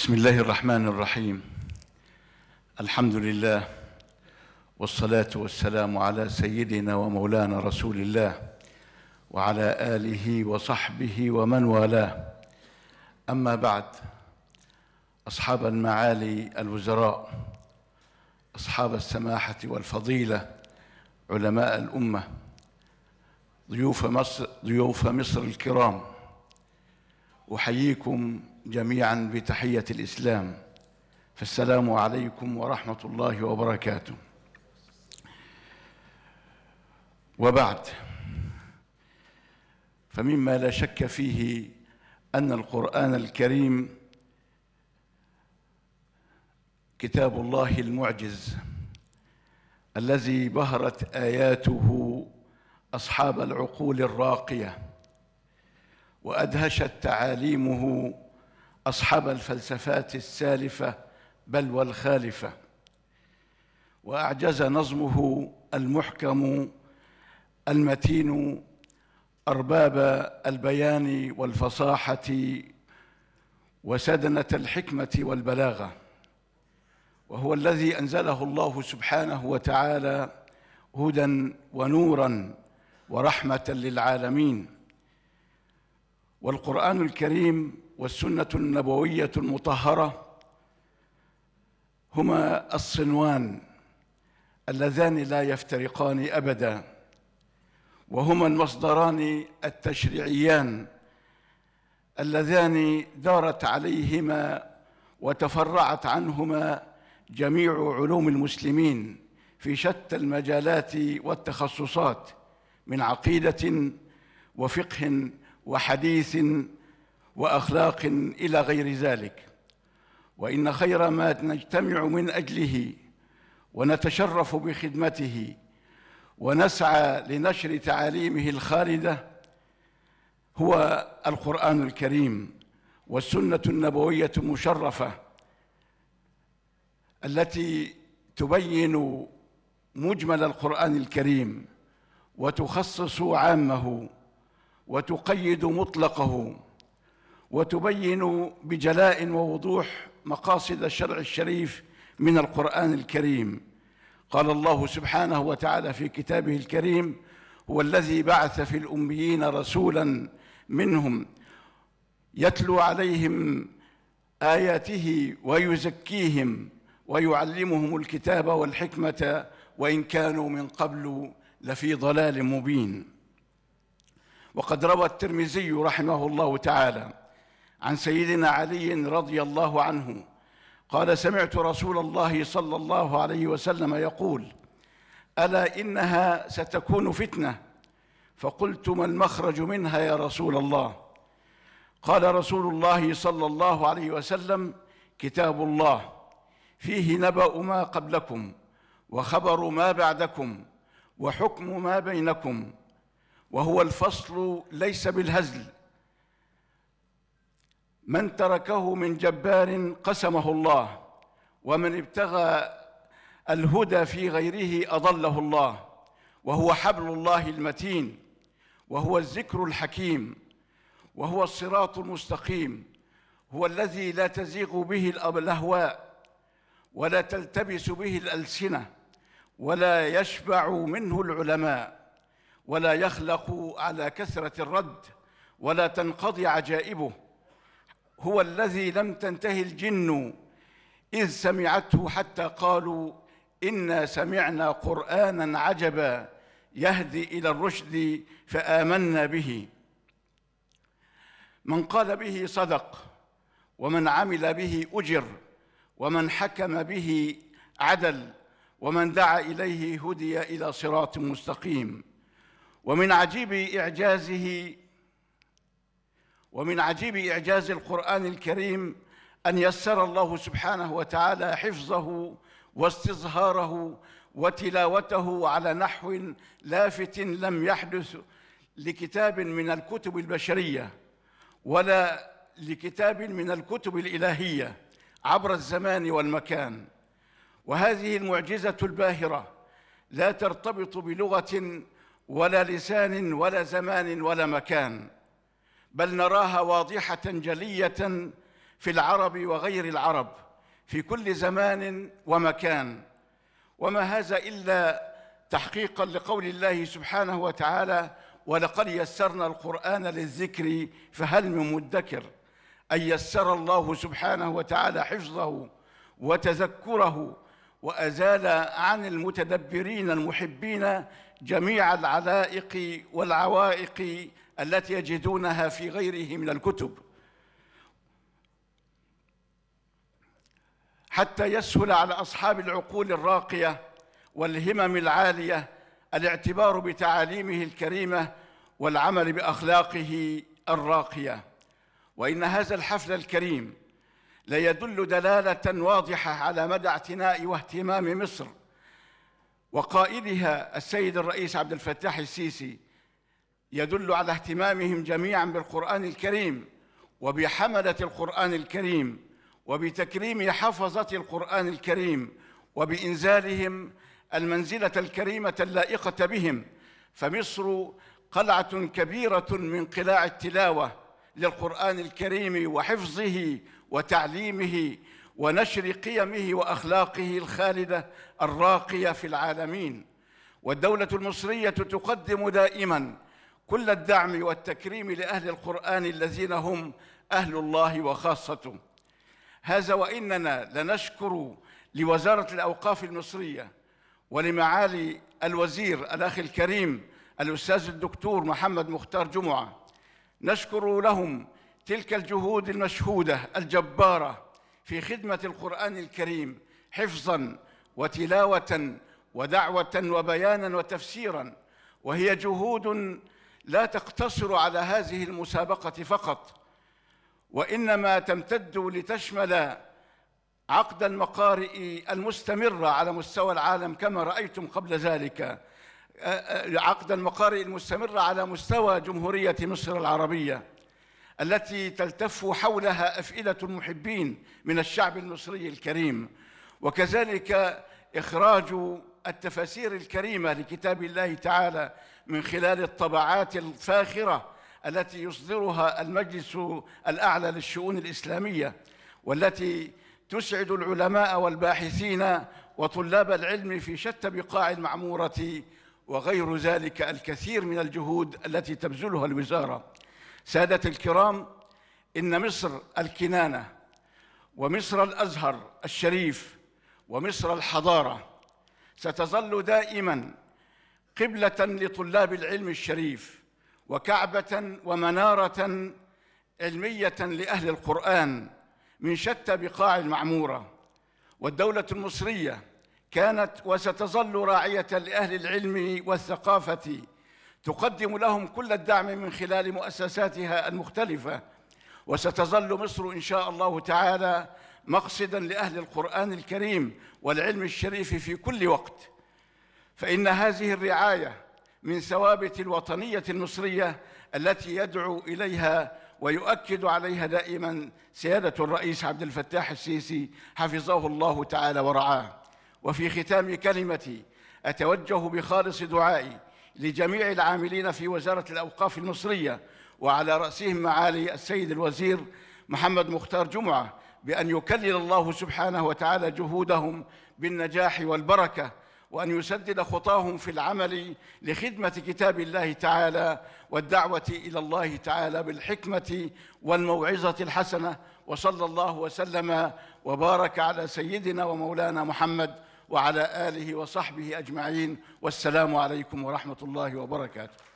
بسم الله الرحمن الرحيم الحمد لله والصلاة والسلام على سيدنا ومولانا رسول الله وعلى آله وصحبه ومن والاه أما بعد أصحاب المعالي الوزراء أصحاب السماحة والفضيلة علماء الأمة ضيوف مصر ضيوف مصر الكرام أحييكم جميعا بتحية الإسلام فالسلام عليكم ورحمة الله وبركاته وبعد فمما لا شك فيه أن القرآن الكريم كتاب الله المعجز الذي بهرت آياته أصحاب العقول الراقية وأدهشت تعاليمه اصحاب الفلسفات السالفه بل والخالفه واعجز نظمه المحكم المتين ارباب البيان والفصاحه وسدنه الحكمه والبلاغه وهو الذي انزله الله سبحانه وتعالى هدى ونورا ورحمه للعالمين والقران الكريم والسنه النبويه المطهره هما الصنوان اللذان لا يفترقان ابدا وهما المصدران التشريعيان اللذان دارت عليهما وتفرعت عنهما جميع علوم المسلمين في شتى المجالات والتخصصات من عقيده وفقه وحديث واخلاق الى غير ذلك وان خير ما نجتمع من اجله ونتشرف بخدمته ونسعى لنشر تعاليمه الخالده هو القران الكريم والسنه النبويه المشرفه التي تبين مجمل القران الكريم وتخصص عامه وتقيد مطلقه وتبين بجلاء ووضوح مقاصد الشرع الشريف من القرآن الكريم قال الله سبحانه وتعالى في كتابه الكريم هو الذي بعث في الأميين رسولا منهم يتلو عليهم آياته ويزكيهم ويعلمهم الكتاب والحكمة وإن كانوا من قبل لفي ضلال مبين وقد روى الترمذي رحمه الله تعالى عن سيدنا علي رضي الله عنه قال سمعت رسول الله صلى الله عليه وسلم يقول الا انها ستكون فتنه فقلت ما المخرج منها يا رسول الله قال رسول الله صلى الله عليه وسلم كتاب الله فيه نبا ما قبلكم وخبر ما بعدكم وحكم ما بينكم وهو الفصل ليس بالهزل من تركه من جبار قسمه الله ومن ابتغى الهدى في غيره اضله الله وهو حبل الله المتين وهو الذكر الحكيم وهو الصراط المستقيم هو الذي لا تزيغ به الاهواء ولا تلتبس به الالسنه ولا يشبع منه العلماء ولا يخلق على كثره الرد ولا تنقضي عجائبه هو الذي لم تنتهي الجن إذ سمعته حتى قالوا إنا سمعنا قرآنا عجبا يهدي إلى الرشد فآمنا به من قال به صدق ومن عمل به أجر ومن حكم به عدل ومن دعا إليه هدي إلى صراط مستقيم ومن عجيب إعجازه ومن عجيب إعجاز القرآن الكريم أن يسر الله سبحانه وتعالى حفظه واستظهاره وتلاوته على نحو لافت لم يحدث لكتاب من الكتب البشرية ولا لكتاب من الكتب الإلهية عبر الزمان والمكان وهذه المعجزة الباهرة لا ترتبط بلغة ولا لسان ولا زمان ولا مكان بل نراها واضحه جليه في العرب وغير العرب في كل زمان ومكان وما هذا الا تحقيقا لقول الله سبحانه وتعالى ولقد يسرنا القران للذكر فهل من مدكر ان يسر الله سبحانه وتعالى حفظه وتذكره وازال عن المتدبرين المحبين جميع العلائق والعوائق التي يجدونها في غيره من الكتب حتى يسهل على أصحاب العقول الراقية والهمم العالية الاعتبار بتعاليمه الكريمة والعمل بأخلاقه الراقية وإن هذا الحفل الكريم ليدل دلالة واضحة على مدى اعتناء واهتمام مصر وقائدها السيد الرئيس عبد الفتاح السيسي يدل على اهتمامهم جميعا بالقرآن الكريم وبحملة القرآن الكريم وبتكريم حفظة القرآن الكريم وبإنزالهم المنزلة الكريمة اللائقة بهم فمصر قلعة كبيرة من قلاع التلاوة للقرآن الكريم وحفظه وتعليمه ونشر قيمه وأخلاقه الخالدة الراقية في العالمين والدولة المصرية تقدم دائماً كل الدعم والتكريم لأهل القرآن الذين هم أهل الله وخاصته هذا وإننا لنشكر لوزارة الأوقاف المصرية ولمعالي الوزير الأخ الكريم الأستاذ الدكتور محمد مختار جمعة نشكر لهم تلك الجهود المشهودة الجبارة في خدمة القرآن الكريم حفظاً وتلاوة ودعوة وبياناً وتفسيراً وهي جهود لا تقتصر على هذه المسابقة فقط وإنما تمتد لتشمل عقد المقارئ المستمرة على مستوى العالم كما رأيتم قبل ذلك عقد المقارئ المستمرة على مستوى جمهورية مصر العربية التي تلتف حولها أفئدة المحبين من الشعب المصري الكريم وكذلك إخراج التفاسير الكريمة لكتاب الله تعالى من خلال الطبعات الفاخرة التي يصدرها المجلس الأعلى للشؤون الإسلامية والتي تسعد العلماء والباحثين وطلاب العلم في شتى بقاع المعمورة وغير ذلك الكثير من الجهود التي تبذلها الوزارة سادة الكرام إن مصر الكنانة ومصر الأزهر الشريف ومصر الحضاره ستظل دائما قبلة لطلاب العلم الشريف وكعبة ومنارة علمية لأهل القرآن من شتى بقاع المعمورة والدولة المصرية كانت وستظل راعية لأهل العلم والثقافة تقدم لهم كل الدعم من خلال مؤسساتها المختلفة وستظل مصر إن شاء الله تعالى مقصدا لاهل القران الكريم والعلم الشريف في كل وقت فان هذه الرعايه من ثوابت الوطنيه المصريه التي يدعو اليها ويؤكد عليها دائما سياده الرئيس عبد الفتاح السيسي حفظه الله تعالى ورعاه وفي ختام كلمتي اتوجه بخالص دعائي لجميع العاملين في وزاره الاوقاف المصريه وعلى راسهم معالي السيد الوزير محمد مختار جمعه بأن يكلل الله سبحانه وتعالى جهودهم بالنجاح والبركة وأن يسدد خطاهم في العمل لخدمة كتاب الله تعالى والدعوة إلى الله تعالى بالحكمة والموعظة الحسنة وصلى الله وسلم وبارك على سيدنا ومولانا محمد وعلى آله وصحبه أجمعين والسلام عليكم ورحمة الله وبركاته